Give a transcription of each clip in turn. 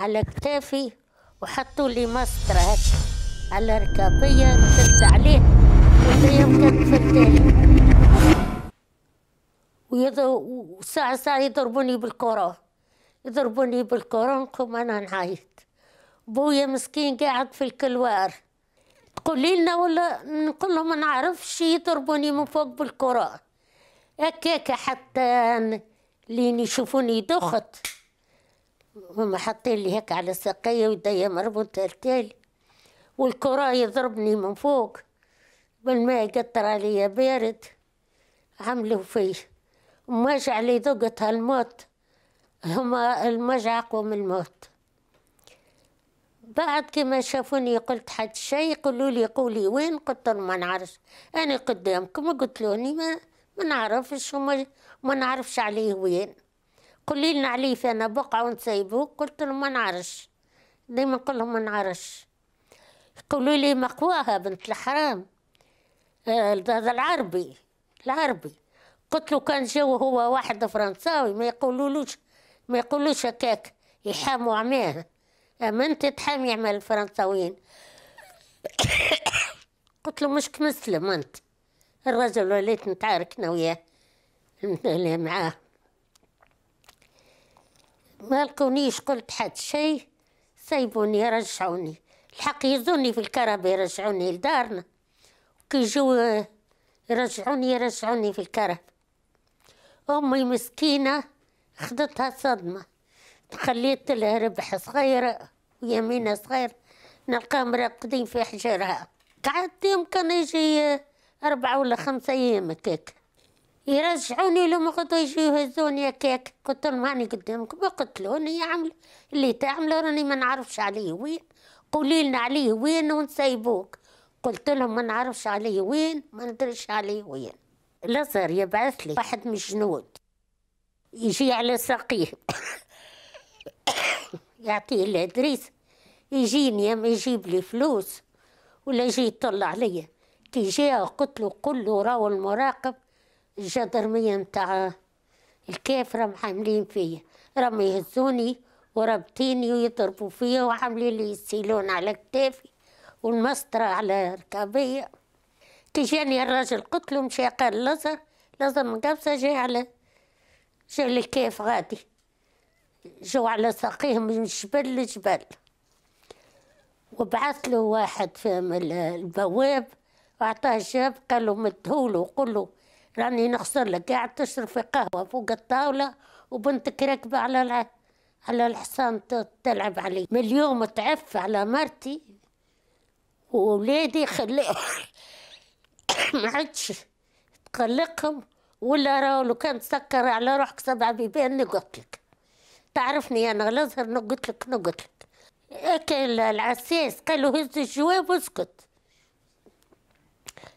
على كتافي وحطوا لي مسطرة هكا على ركابية نزلت عليه وهي مكتفة وساعة ساعة يضربوني بالكرة يضربوني بالكرة نقوم أنا نعيط بويا مسكين قاعد في الكلوار تقولي لنا ولا نقول لهم ما نعرفش يضربوني من فوق بالكرة هكاك حتى لين يشوفوني دخت هما حاطين لي هيك على ساقية ويديا مربوطة التالي والكرة يضربني من فوق والماء يقطر عليا بارد عملوا فيه ومجع لي ذقتها الموت هما المجع أقوى من الموت بعد كما شافوني قلت حد شيء قالوا لي قولي وين قلت لهم ما نعرفش انا قدامكم قلت لهم ما ما نعرفش وما ما نعرفش عليه وين قولي لنا عليه فانا بقعة ونسيبه قلت لهم ما نعرفش ديما نقول لهم ما نعرفش يقولوا لي مقواها بنت الحرام آه، هذا آه العربي العربي قلت له كان جو هو واحد فرنساوي ما يقولولوش ما يقولوش هكاك يحاموا عماه اما انت تحامي عمال الفرنساويين قلت له مش مسلم انت الرجل وليت نتعارك انا وياه معاه ما لقونيش قلت حد شيء سيبوني رجعوني الحق يزوني في الكرب يرجعوني لدارنا كي يجوا يرجعوني يرجعوني في الكرب امي مسكينه خدتها صدمه خليت لها ربح صغيره ويمينة صغير نلقى مراقدين في حجرها قعدت يمكن يجي أربعة ولا خمسة أيام هكاك يرجعوني لهم غدوة يجوا يهزوني هكاك قلت لهم هاني قدامكم يقتلوني يعملوا اللي تعملوا راني ما نعرفش عليه وين قولي لنا عليه وين ونسيبوك قلت لهم ما نعرفش عليه وين ما ندريش عليه وين الازهر يبعث لي واحد من الجنود يجي على ساقيه يعطيه الادريس يجيني يا ما يجيب لي فلوس ولا يجي يطلع عليا كي جا قلت له قل له راهو المراقب الجدرمية متاع الكاف راهم حاملين فيا راهم يهزوني ورابطيني ويضربوا فيا وعاملين لي السيلون على كتافي والمسطرة على ركابية كي جاني الراجل قتلو مشى قال لازم لازم من قبسة جاي على جا الكيف غادي جو على ساقيهم من جبل لجبل وبعث له واحد في البواب وعطاه جاب قال له مدهوله له راني نخسر لك قاعد تشرب في قهوة فوق الطاولة وبنتك راكبة على على الحصان تلعب عليه من اليوم تعف على مرتي وولادي خليه ما عادش تقلقهم ولا راهو لو كان تسكر على روحك سبع بيبان نقتلك تعرفني انا الازهر نقتلك نقتلك اكل العساس قالوا هز الجواب واسكت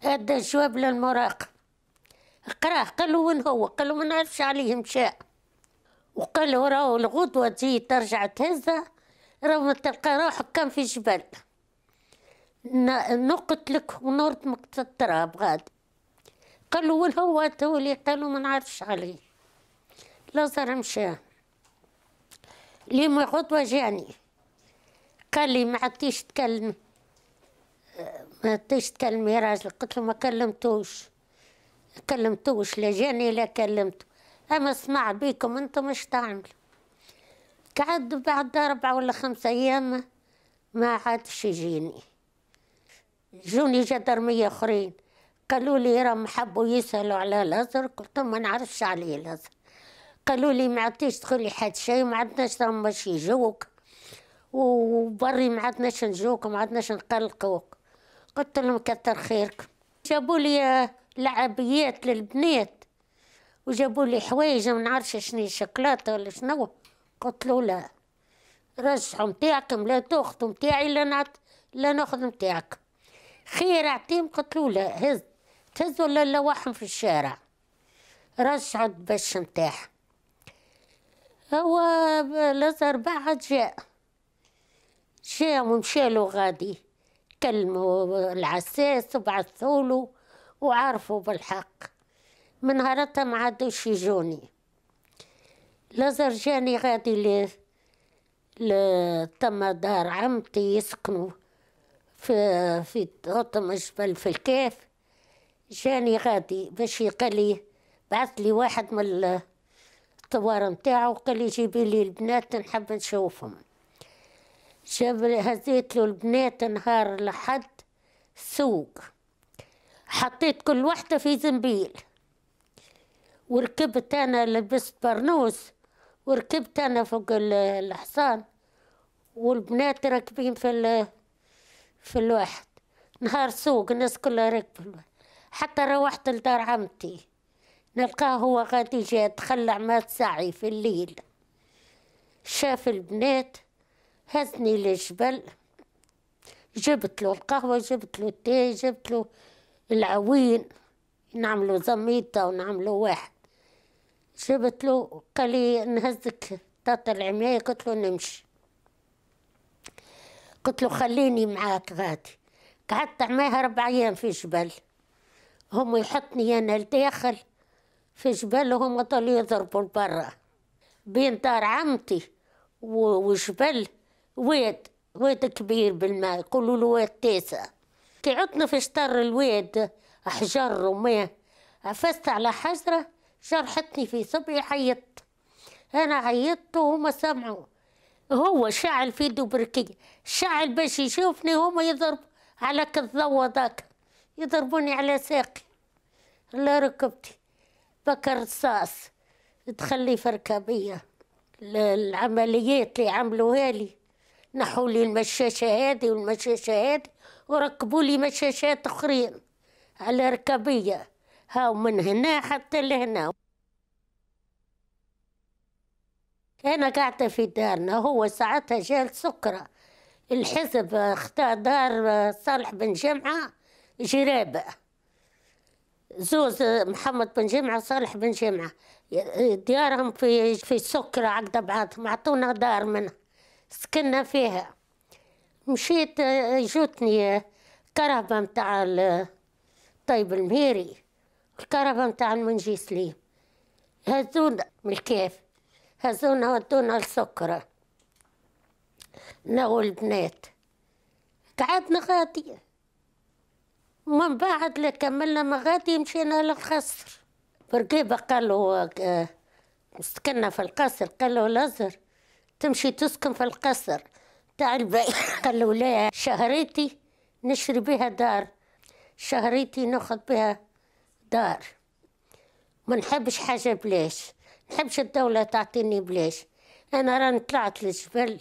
هذا الجواب للمراقب قراه قالوا وين هو قالوا ما نعرفش عليه مشى وقالوا راهو الغدوة تجي ترجع تهزها راهو تلقى روحك كان في جبل نقتلك ونردمك في التراب غادي قالوا وين هو تولي قالوا ما نعرفش عليه صار مشى اليوم غدوة جاني قال لي ما عطيش تكلم ما عطيش تكلمي راجل قلت له ما كلمتوش كلمتوش لا جاني لا كلمتو اما اسمع بيكم انتم مش تعملوا قعد بعد أربعة ولا خمسة أيام ما عادش يجيني جوني جدرمية آخرين قالوا لي راهم حبوا يسألوا على الأزر قلت ما نعرفش عليه الأزر قالوا لي ما عدتيش تقولي حد شيء ما عدناش راهم باش يجوك وبري ما عدناش نجوك ما عدناش نقلقوك قلت لهم كتر خيركم جابوا لي لعبيات للبنات وجابوا لي حوايج ما نعرفش شنو شوكولاته ولا شنو قلت له لا رجعوا متاعكم لا تاخذوا متاعي لا نعط لا ناخذ متاعك خير اعطيهم قلت له لا هز تهز ولا لوحهم في الشارع رجعوا الدبش متاعها هو الازهر بعد جاء جاء ومشى غادي كلموا العساس وبعثوا له وعارفوا بالحق من هرطة ما عادوش يجوني جاني غادي ل لتما دار عمتي يسكنوا في في غطم الجبل في الكيف جاني غادي باش يقلي بعث لي واحد من الطوار نتاعو وقال لي جيبي لي البنات نحب نشوفهم جاب هزيت له البنات نهار لحد سوق حطيت كل واحدة في زنبيل وركبت أنا لبست برنوس وركبت أنا فوق الحصان والبنات راكبين في ال في الواحد نهار سوق الناس كلها راكبة حتى روحت لدار عمتي نلقاه هو غادي جاي تخلع ما ساعي في الليل شاف البنات هزني للجبل جبت له القهوة جبت له التاي جبت له العوين نعملوا زميطة ونعملوا واحد جبت له قال لي نهزك تاتا العماية قلت له نمشي قلت له خليني معاك غادي قعدت معاها أربع أيام في جبل هم يحطني أنا لداخل في جبل وهم ضلوا يضربوا لبرا بين دار عمتي وجبل واد واد كبير بالماء يقولوا له واد تاسع قعدنا في شطر الواد احجار وما عفست على حجرة جرحتني في صبعي عيطت أنا عيطت وهما سمعوا هو شعل في بركي شعل باش يشوفني هما يضرب على كالضوة ذاك يضربوني على ساقي لا ركبتي بكى رصاص تخلي فركة العمليات اللي عملوها لي نحوا لي المشاشة هذه والمشاشة هذه وركبوا لي مشاشات أخرين على ركبية هاو من هنا حتى لهنا أنا قاعدة في دارنا هو ساعتها جال سكرة الحزب اختار دار صالح بن جمعة جرابة زوز محمد بن جمعة صالح بن جمعة ديارهم في في سكرة عقد بعضهم عطونا دار منه سكننا فيها مشيت آه، جوتني آه، كرهبة متاع طيب المهيري الكرهبة متاع المنجي سليم هزونا من الكيف هزونا ودونا لسكرة نو البنات قعدنا غادي من بعد لا كملنا غادي مشينا للقصر برقيبة قالوا آه، سكننا في القصر قالوا لازر تمشي تسكن في القصر تاع البيت قالوا لها شهريتي نشري بها دار شهريتي ناخذ بها دار ما نحبش حاجة بلاش نحبش الدولة تعطيني بلاش أنا راني طلعت للجبل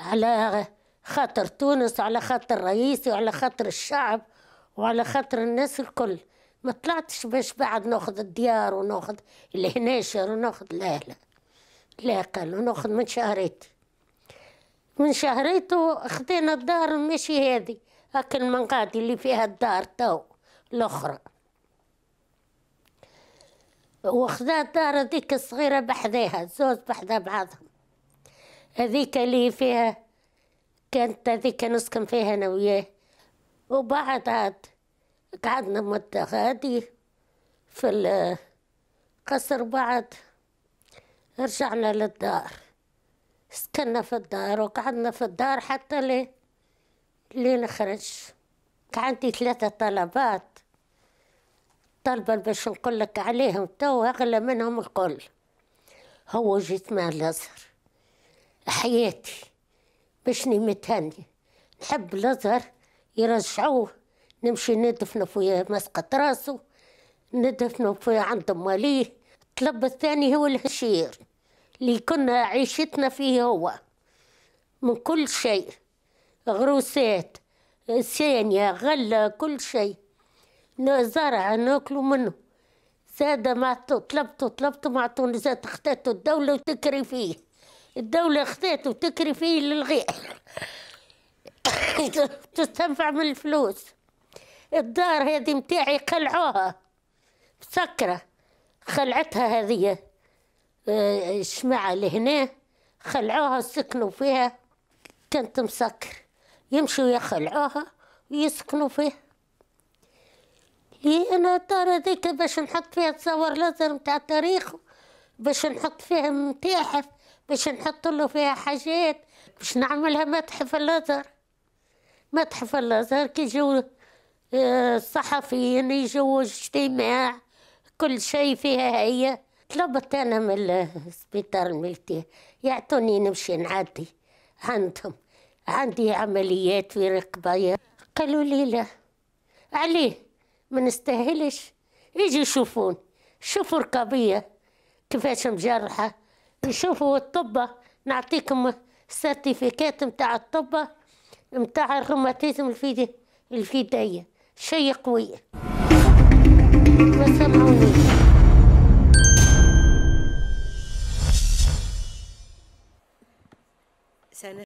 على خاطر تونس على خاطر رئيسي وعلى خاطر الشعب وعلى خاطر الناس الكل ما طلعتش باش بعد ناخذ الديار وناخذ الهناشر وناخذ الاهل لا قالوا ناخذ من شهريت من شهريت خدينا الدار ماشي هذه هاك المنقاد اللي فيها الدار تو الأخرى وخذا الدار هذيك الصغيرة بحذاها زوز بحذا بعضهم هذيك اللي فيها كانت هذيك نسكن فيها أنا وياه وبعد عاد قعدنا مدة غادي في القصر بعد رجعنا للدار سكننا في الدار وقعدنا في الدار حتى لي لي نخرج عندي ثلاثة طلبات طلبة باش نقول لك عليهم تو أغلى منهم الكل هو جيت مع الأزهر حياتي باش متهني نحب الأزهر يرجعوه نمشي ندفنه في مسقط راسه ندفنه في عند أمواليه الطلب الثاني هو الهشير كنا عيشتنا فيه هو من كل شيء غروسات ثانية غلة كل شيء زرع ناكلوا منه زاد ما طلبته طلبته ما عطوني زاد اختاتوا الدولة وتكري فيه الدولة اختاتوا وتكري فيه للغير تستنفع من الفلوس الدار هذه متاعي قلعوها مسكرة خلعتها هذه الشمعة لهنا خلعوها سكنوا فيها كانت مسكر يمشوا يخلعوها ويسكنوا فيها لي إيه، انا الدار هذيك باش نحط فيها تصور لازم تاع تاريخ باش نحط فيها متاحف باش نحط له فيها حاجات باش نعملها متحف الازهر متحف الازهر كي يجوا آه، الصحفيين يجوا اجتماع كل شيء فيها هي طلبت أنا من السبيطار الملكي يعطوني نمشي نعدي عندهم عندي عمليات في رقبايا قالوا لي لا عليه ما نستاهلش يجي يشوفون شوفوا رقابيه كيفاش مجرحة يشوفوا الطبة نعطيكم سيرتيفيكات متاع الطبة متاع الروماتيزم الفيدي الفيدية شيء قوي ما سمعونيش